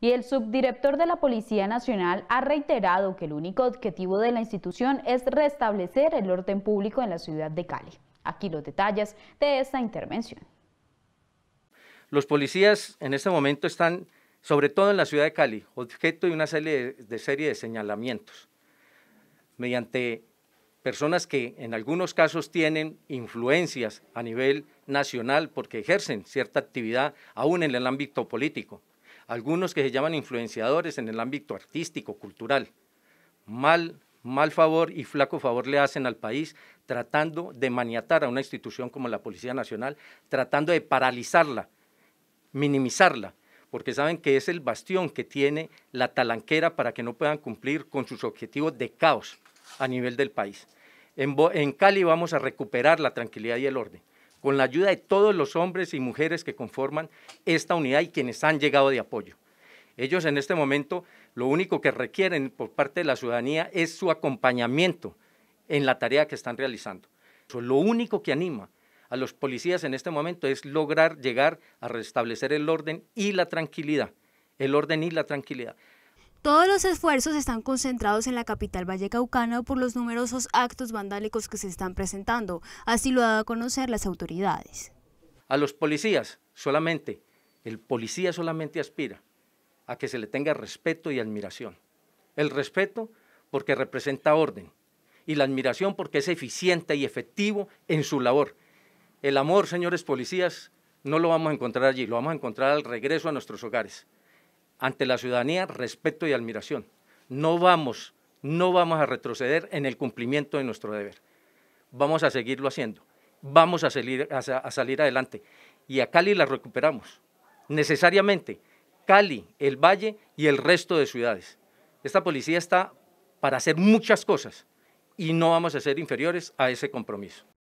y el subdirector de la Policía Nacional ha reiterado que el único objetivo de la institución es restablecer el orden público en la ciudad de Cali. Aquí los detalles de esta intervención. Los policías en este momento están, sobre todo en la ciudad de Cali, objeto de una serie de, señalamientos mediante personas que en algunos casos tienen influencias a nivel nacional porque ejercen cierta actividad aún en el ámbito político algunos que se llaman influenciadores en el ámbito artístico, cultural. Mal, favor y flaco favor le hacen al país tratando de maniatar a una institución como la Policía Nacional, tratando de paralizarla, minimizarla, porque saben que es el bastión que tiene la talanquera para que no puedan cumplir con sus objetivos de caos a nivel del país. en Cali vamos a recuperar la tranquilidad y el orden con la ayuda de todos los hombres y mujeres que conforman esta unidad y quienes han llegado de apoyo. Ellos en este momento lo único que requieren por parte de la ciudadanía es su acompañamiento en la tarea que están realizando. lo único que anima a los policías en este momento es lograr llegar a restablecer el orden y la tranquilidad. El orden y la tranquilidad. Todos los esfuerzos están concentrados en la capital vallecaucana por los numerosos actos vandálicos que se están presentando, así lo ha dado a conocer las autoridades. A los policías solamente, el policía solamente aspira a que se le tenga respeto y admiración. El respeto porque representa orden y la admiración porque es eficiente y efectivo en su labor. El amor, señores policías, no lo vamos a encontrar allí, lo vamos a encontrar al regreso a nuestros hogares ante la ciudadanía respeto y admiración. No vamos, no vamos a retroceder en el cumplimiento de nuestro deber. Vamos a seguirlo haciendo. Vamos a salir, a salir adelante. Y a Cali la recuperamos. Necesariamente. Cali, el Valle y el resto de ciudades. Esta policía está para hacer muchas cosas y no vamos a ser inferiores a ese compromiso.